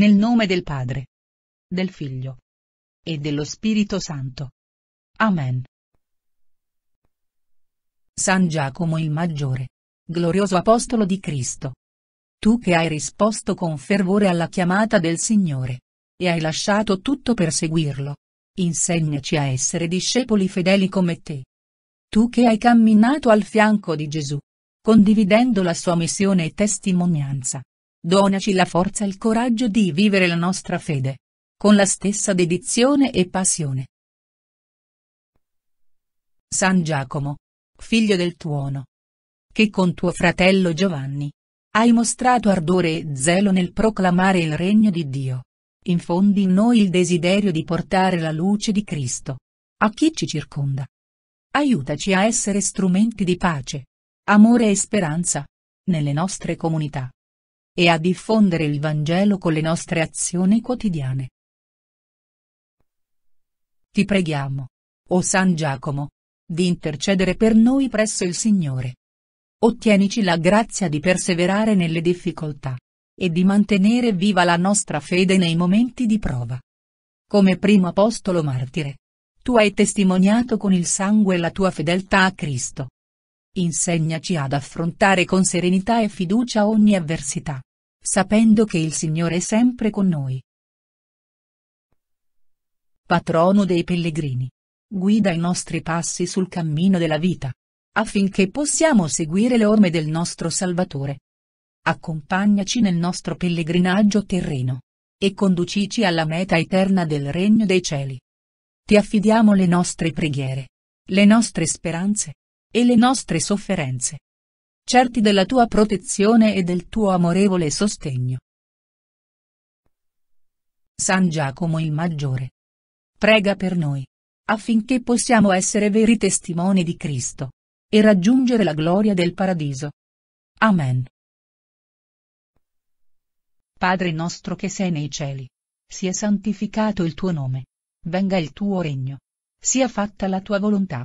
Nel nome del Padre, del Figlio e dello Spirito Santo. Amen. San Giacomo il Maggiore, glorioso Apostolo di Cristo. Tu che hai risposto con fervore alla chiamata del Signore. E hai lasciato tutto per seguirlo. Insegnaci a essere discepoli fedeli come te. Tu che hai camminato al fianco di Gesù, condividendo la sua missione e testimonianza, Donaci la forza e il coraggio di vivere la nostra fede. Con la stessa dedizione e passione. San Giacomo. Figlio del tuono. Che con tuo fratello Giovanni. Hai mostrato ardore e zelo nel proclamare il regno di Dio. Infondi in noi il desiderio di portare la luce di Cristo. A chi ci circonda. Aiutaci a essere strumenti di pace, amore e speranza. Nelle nostre comunità e a diffondere il Vangelo con le nostre azioni quotidiane. Ti preghiamo, o San Giacomo, di intercedere per noi presso il Signore. Ottienici la grazia di perseverare nelle difficoltà e di mantenere viva la nostra fede nei momenti di prova. Come primo apostolo martire, tu hai testimoniato con il sangue la tua fedeltà a Cristo. Insegnaci ad affrontare con serenità e fiducia ogni avversità. Sapendo che il Signore è sempre con noi. Patrono dei pellegrini. Guida i nostri passi sul cammino della vita. Affinché possiamo seguire le orme del nostro Salvatore. Accompagnaci nel nostro pellegrinaggio terreno. E conducici alla meta eterna del Regno dei Cieli. Ti affidiamo le nostre preghiere. Le nostre speranze e le nostre sofferenze. Certi della tua protezione e del tuo amorevole sostegno. San Giacomo il Maggiore. Prega per noi. Affinché possiamo essere veri testimoni di Cristo. E raggiungere la gloria del paradiso. Amen. Padre nostro che sei nei cieli. Sia santificato il tuo nome. Venga il tuo regno. Sia fatta la tua volontà